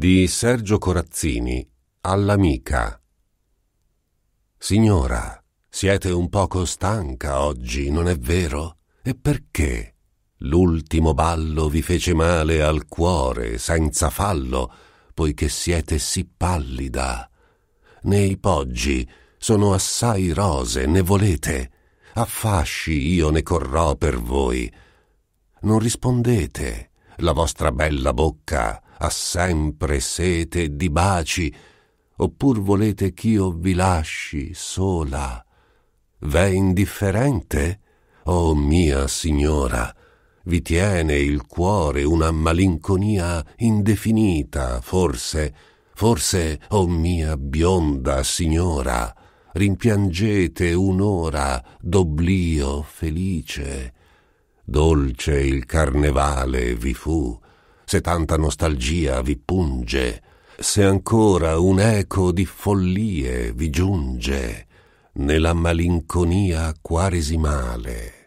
di Sergio Corazzini all'amica. Signora, siete un poco stanca oggi, non è vero? E perché? L'ultimo ballo vi fece male al cuore, senza fallo, poiché siete sì pallida. Nei poggi sono assai rose, ne volete? A fasci io ne corrò per voi. Non rispondete, la vostra bella bocca ha sempre sete di baci, oppur volete ch'io vi lasci sola? V'è indifferente? Oh mia signora, vi tiene il cuore una malinconia indefinita, forse, forse, oh mia bionda signora, rimpiangete un'ora d'oblio felice. Dolce il carnevale vi fu, se tanta nostalgia vi punge, se ancora un eco di follie vi giunge nella malinconia quaresimale.